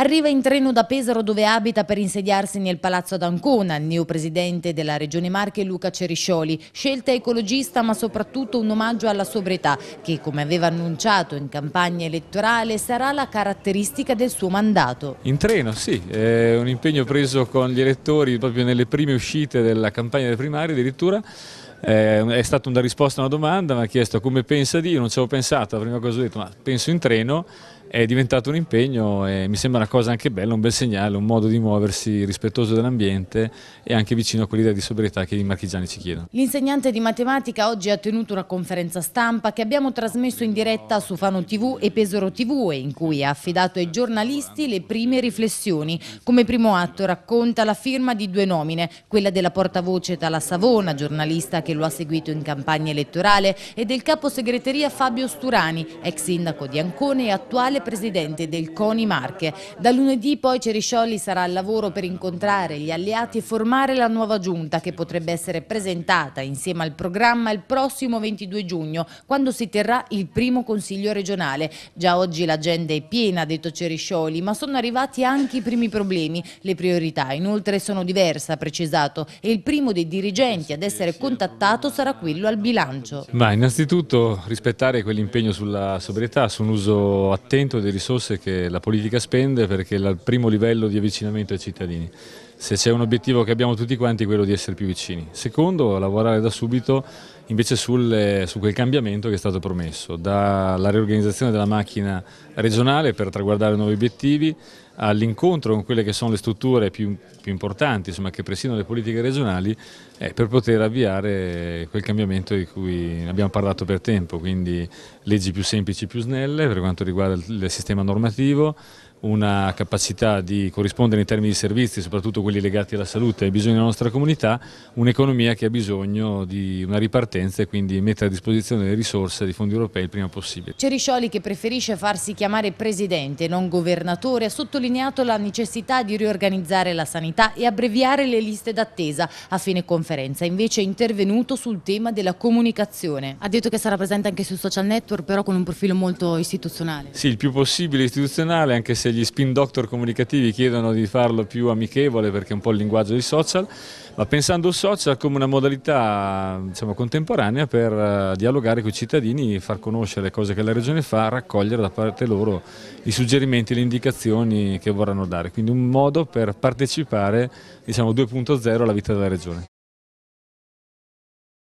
Arriva in treno da Pesaro dove abita per insediarsi nel Palazzo d'Ancona, il neo presidente della Regione Marche Luca Ceriscioli, scelta ecologista ma soprattutto un omaggio alla sobrietà che come aveva annunciato in campagna elettorale sarà la caratteristica del suo mandato. In treno sì, è un impegno preso con gli elettori proprio nelle prime uscite della campagna delle primarie addirittura è stata una risposta a una domanda, mi ha chiesto come pensa di, io non ci avevo pensato, la prima cosa ho detto ma penso in treno è diventato un impegno e mi sembra una cosa anche bella, un bel segnale, un modo di muoversi rispettoso dell'ambiente e anche vicino a quell'idea di sobrietà che i marchigiani ci chiedono. L'insegnante di matematica oggi ha tenuto una conferenza stampa che abbiamo trasmesso in diretta su Fano TV e Pesoro TV e in cui ha affidato ai giornalisti le prime riflessioni. Come primo atto racconta la firma di due nomine, quella della portavoce Tala Savona, giornalista che lo ha seguito in campagna elettorale, e del caposegreteria Fabio Sturani, ex sindaco di Ancone e attuale Gabriele, presidente del CONI Marche. Da lunedì poi Ceriscioli sarà al lavoro per incontrare gli alleati e formare la nuova giunta che potrebbe essere presentata insieme al programma il prossimo 22 giugno, quando si terrà il primo consiglio regionale. Già oggi l'agenda è piena, ha detto Ceriscioli, ma sono arrivati anche i primi problemi. Le priorità inoltre sono diverse, ha precisato, e il primo dei dirigenti ad essere contattato sarà quello al bilancio. Ma innanzitutto rispettare quell'impegno sulla sobrietà, su un uso attento aumento delle risorse che la politica spende perché è il primo livello di avvicinamento ai cittadini se c'è un obiettivo che abbiamo tutti quanti è quello di essere più vicini. Secondo, lavorare da subito invece sul, su quel cambiamento che è stato promesso, dalla riorganizzazione della macchina regionale per traguardare nuovi obiettivi, all'incontro con quelle che sono le strutture più, più importanti, insomma, che presidono le politiche regionali, eh, per poter avviare quel cambiamento di cui abbiamo parlato per tempo, quindi leggi più semplici, più snelle per quanto riguarda il sistema normativo, una capacità di corrispondere in termini di servizi, soprattutto quelli legati alla salute e ai bisogni della nostra comunità, un'economia che ha bisogno di una ripartenza e quindi mettere a disposizione le risorse dei fondi europei il prima possibile. Ceriscioli, che preferisce farsi chiamare presidente, non governatore, ha sottolineato la necessità di riorganizzare la sanità e abbreviare le liste d'attesa. A fine conferenza invece è intervenuto sul tema della comunicazione. Ha detto che sarà presente anche sui social network, però con un profilo molto istituzionale. Sì, il più possibile istituzionale, anche se se gli spin doctor comunicativi chiedono di farlo più amichevole perché è un po' il linguaggio dei social, ma pensando al social come una modalità diciamo, contemporanea per eh, dialogare con i cittadini, far conoscere le cose che la Regione fa, raccogliere da parte loro i suggerimenti, le indicazioni che vorranno dare, quindi un modo per partecipare diciamo, 2.0 alla vita della Regione.